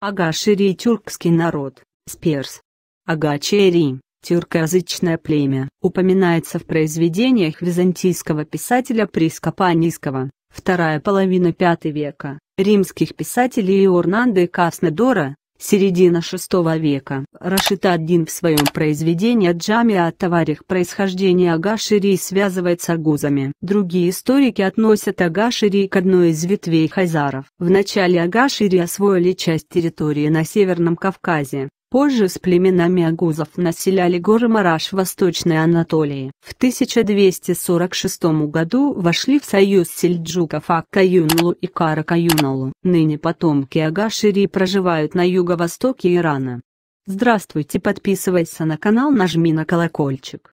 Агашири – тюркский народ, сперс. Агачери – тюркоязычное племя. Упоминается в произведениях византийского писателя Прископанийского, вторая половина V века, римских писателей Иорнанда и Каснедора, Середина VI века. Рашид Аддин в своем произведении «Джами о товарах происхождения Агашири» связывает с агузами. Другие историки относят Агашири к одной из ветвей хазаров. В начале Агашири освоили часть территории на Северном Кавказе. Позже с племенами агузов населяли горы Мараш в Восточной Анатолии. В 1246 году вошли в союз сельджуков Ак-Каюнлу и Кара-Каюналу. Ныне потомки Агашири проживают на юго-востоке Ирана. Здравствуйте, подписывайся на канал, нажми на колокольчик.